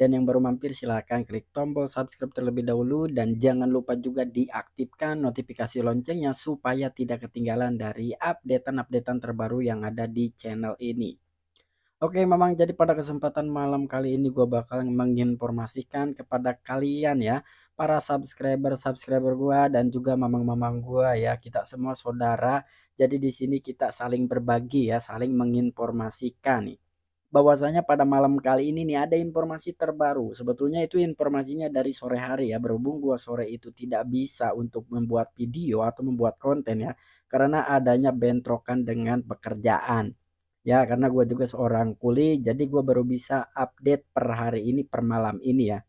dan yang baru mampir silahkan klik tombol subscribe terlebih dahulu dan jangan lupa juga diaktifkan notifikasi loncengnya supaya tidak ketinggalan dari updatean-updatean terbaru yang ada di channel ini. Oke memang jadi pada kesempatan malam kali ini gue bakal menginformasikan kepada kalian ya para subscriber-subscriber gue dan juga mamang-mamang gue ya kita semua saudara jadi di sini kita saling berbagi ya saling menginformasikan nih bahwasanya pada malam kali ini nih ada informasi terbaru. Sebetulnya itu informasinya dari sore hari ya. Berhubung gua sore itu tidak bisa untuk membuat video atau membuat konten ya karena adanya bentrokan dengan pekerjaan. Ya, karena gua juga seorang kuli jadi gua baru bisa update per hari ini per malam ini ya.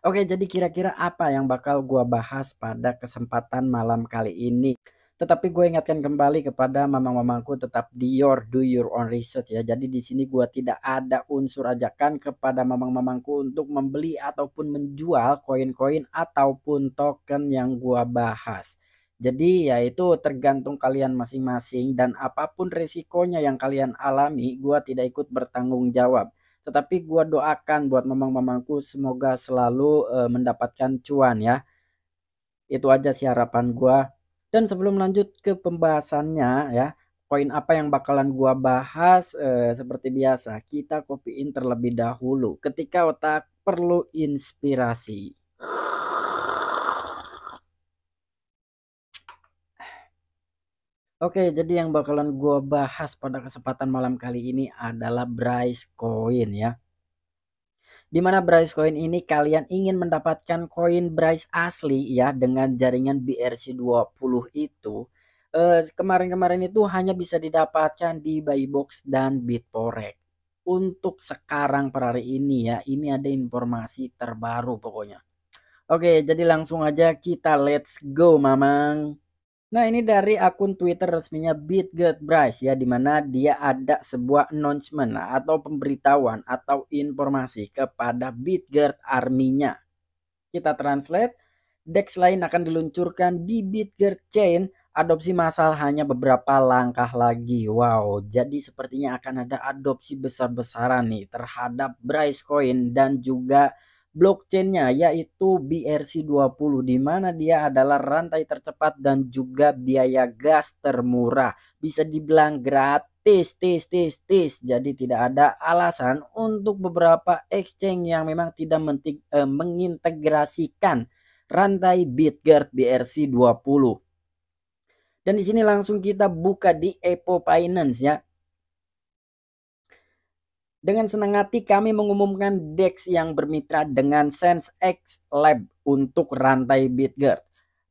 Oke, jadi kira-kira apa yang bakal gua bahas pada kesempatan malam kali ini? Tetapi gue ingatkan kembali kepada mamang-mamangku tetap di your do your own research ya. Jadi di sini gue tidak ada unsur ajakan kepada mamang-mamangku untuk membeli ataupun menjual koin-koin ataupun token yang gue bahas. Jadi ya itu tergantung kalian masing-masing dan apapun resikonya yang kalian alami gue tidak ikut bertanggung jawab. Tetapi gue doakan buat mamang-mamangku semoga selalu uh, mendapatkan cuan ya. Itu aja sih harapan gue. Dan sebelum lanjut ke pembahasannya ya, poin apa yang bakalan gua bahas eh, seperti biasa, kita kopiin terlebih dahulu ketika otak perlu inspirasi. Oke, jadi yang bakalan gua bahas pada kesempatan malam kali ini adalah Bryce Coin ya di mana Bryce Coin ini kalian ingin mendapatkan koin Bryce asli ya dengan jaringan BRC20 itu eh, kemarin-kemarin uh, itu hanya bisa didapatkan di Buybox dan Bitforex. Untuk sekarang per hari ini ya, ini ada informasi terbaru pokoknya. Oke, jadi langsung aja kita let's go, Mamang. Nah, ini dari akun Twitter resminya Bitget Bryce ya dimana dia ada sebuah announcement nah, atau pemberitahuan atau informasi kepada Bitget Army-nya. Kita translate, DEX lain akan diluncurkan di Bitget Chain adopsi massal hanya beberapa langkah lagi. Wow, jadi sepertinya akan ada adopsi besar-besaran nih terhadap Bryce Coin dan juga blockchainnya yaitu BRC20 di mana dia adalah rantai tercepat dan juga biaya gas termurah bisa dibilang gratis tis tis tis jadi tidak ada alasan untuk beberapa exchange yang memang tidak eh, mengintegrasikan rantai BitGuard BRC20 dan di sini langsung kita buka di Epo Finance ya dengan senang hati kami mengumumkan DEX yang bermitra dengan SenseX Lab untuk rantai BitGuard.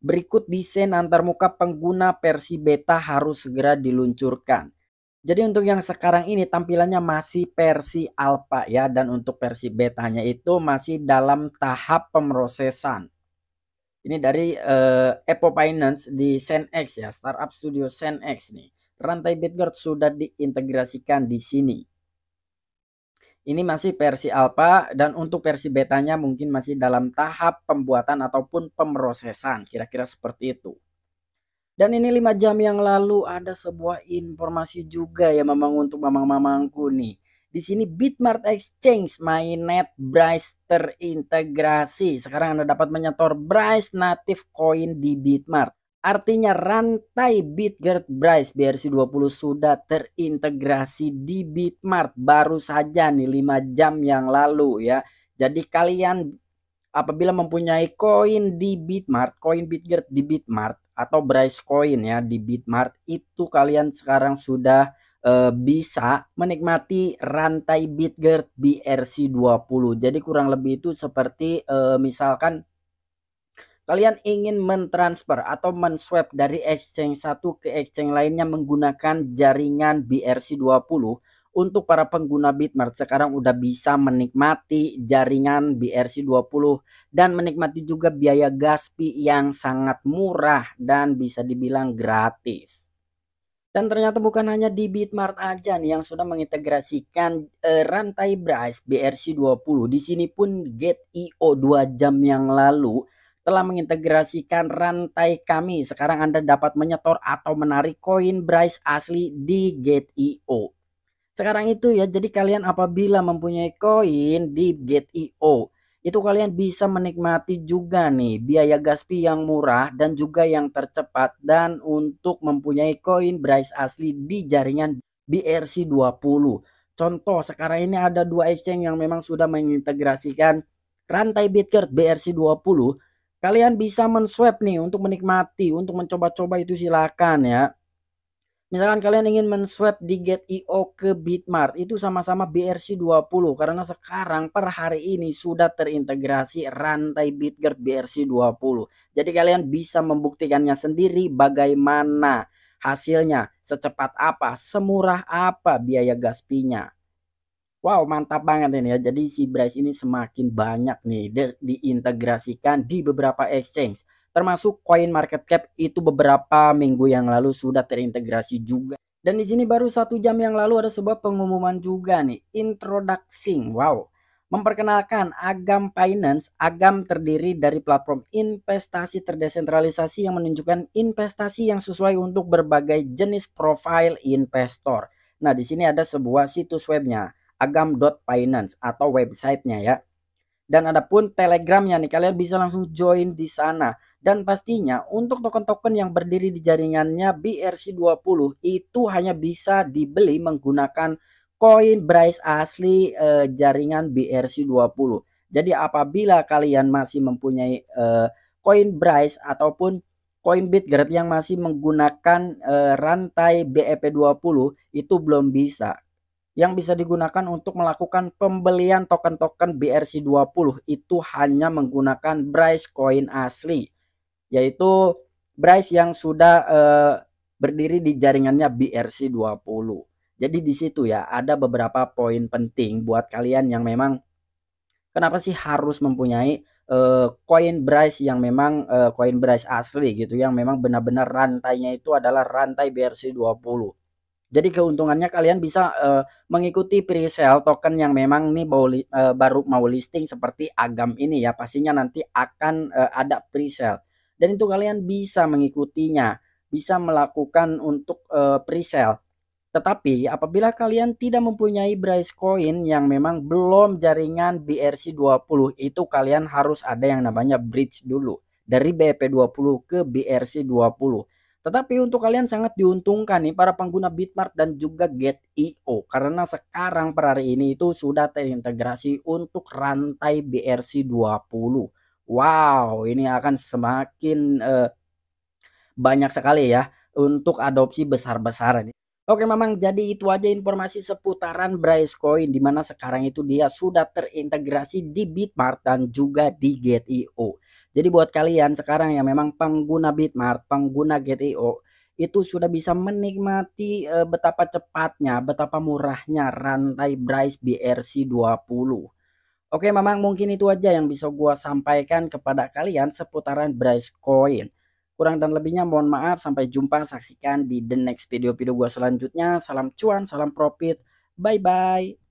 Berikut desain antarmuka pengguna versi beta harus segera diluncurkan. Jadi untuk yang sekarang ini tampilannya masih versi alpha ya dan untuk versi betanya itu masih dalam tahap pemrosesan. Ini dari uh, eh, Epo Finance di SenseX ya, startup studio SenseX nih. Rantai BitGuard sudah diintegrasikan di sini. Ini masih versi alpha dan untuk versi betanya mungkin masih dalam tahap pembuatan ataupun pemrosesan, kira-kira seperti itu. Dan ini lima jam yang lalu ada sebuah informasi juga ya memang untuk mamang-mamangku nih. Di sini Bitmart Exchange Mainnet Bryce terintegrasi. Sekarang Anda dapat menyetor Bryce native coin di Bitmart. Artinya rantai Bitget Bryce BRC20 sudah terintegrasi di Bitmart baru saja nih 5 jam yang lalu ya. Jadi kalian apabila mempunyai koin di Bitmart, koin Bitget di Bitmart atau Bryce Coin ya di Bitmart itu kalian sekarang sudah e, bisa menikmati rantai Bitget BRC20. Jadi kurang lebih itu seperti e, misalkan Kalian ingin mentransfer atau menswap dari exchange satu ke exchange lainnya menggunakan jaringan BRC20 untuk para pengguna Bitmart sekarang udah bisa menikmati jaringan BRC20 dan menikmati juga biaya gas fee yang sangat murah dan bisa dibilang gratis. Dan ternyata bukan hanya di Bitmart aja nih yang sudah mengintegrasikan eh, rantai price BRC20. Di sini pun Gate.io 2 jam yang lalu telah mengintegrasikan rantai kami. Sekarang Anda dapat menyetor atau menarik koin Bryce asli di Gate.io. Sekarang itu ya, jadi kalian apabila mempunyai koin di Gate.io, itu kalian bisa menikmati juga nih biaya gas fee yang murah dan juga yang tercepat dan untuk mempunyai koin Bryce asli di jaringan BRC20. Contoh sekarang ini ada dua exchange yang memang sudah mengintegrasikan rantai Bitgert BRC20 Kalian bisa menswap nih untuk menikmati, untuk mencoba-coba itu silakan ya. Misalkan kalian ingin men di Get.io ke Bitmart, itu sama-sama BRC20 karena sekarang per hari ini sudah terintegrasi rantai Bitgert BRC20. Jadi kalian bisa membuktikannya sendiri bagaimana hasilnya, secepat apa, semurah apa biaya gaspinya Wow, mantap banget ini ya. Jadi si Brace ini semakin banyak nih di diintegrasikan di beberapa exchange. Termasuk Coin Market Cap itu beberapa minggu yang lalu sudah terintegrasi juga. Dan di sini baru satu jam yang lalu ada sebuah pengumuman juga nih, introducing. Wow. Memperkenalkan Agam Finance, Agam terdiri dari platform investasi terdesentralisasi yang menunjukkan investasi yang sesuai untuk berbagai jenis profil investor. Nah, di sini ada sebuah situs webnya agam.finance atau websitenya ya. Dan ada pun telegramnya nih kalian bisa langsung join di sana. Dan pastinya untuk token-token yang berdiri di jaringannya BRC20 itu hanya bisa dibeli menggunakan koin Bryce asli eh, jaringan BRC20. Jadi apabila kalian masih mempunyai eh, koin eh, Bryce ataupun koin Bitgrid yang masih menggunakan eh, rantai BEP20 itu belum bisa yang bisa digunakan untuk melakukan pembelian token-token BRC20 itu hanya menggunakan Bryce Coin asli yaitu Bryce yang sudah eh, berdiri di jaringannya BRC20. Jadi di situ ya ada beberapa poin penting buat kalian yang memang kenapa sih harus mempunyai koin eh, uh, Bryce yang memang koin eh, uh, Bryce asli gitu yang memang benar-benar rantainya itu adalah rantai BRC20 jadi keuntungannya kalian bisa uh, mengikuti pre-sale token yang memang nih baru, uh, eh, baru mau listing seperti Agam ini ya. Pastinya nanti akan uh, ada pre-sale. Dan itu kalian bisa mengikutinya, bisa melakukan untuk uh, pre-sale. Tetapi apabila kalian tidak mempunyai Bryce Coin yang memang belum jaringan BRC20 itu kalian harus ada yang namanya bridge dulu dari BP20 ke BRC20 tetapi untuk kalian sangat diuntungkan nih para pengguna Bitmart dan juga Get.io karena sekarang per hari ini itu sudah terintegrasi untuk rantai BRC20. Wow, ini akan semakin uh, banyak sekali ya untuk adopsi besar-besaran. Oke memang jadi itu aja informasi seputaran Bryce Coin dimana sekarang itu dia sudah terintegrasi di Bitmart dan juga di Get.io. Jadi buat kalian sekarang yang memang pengguna Bitmart, pengguna GTO, itu sudah bisa menikmati uh, betapa cepatnya, betapa murahnya rantai Bryce BRC 20. Oke, memang mungkin itu aja yang bisa gua sampaikan kepada kalian seputaran Bryce Coin. Kurang dan lebihnya mohon maaf, sampai jumpa saksikan di the next video-video gua selanjutnya. Salam cuan, salam profit. Bye bye.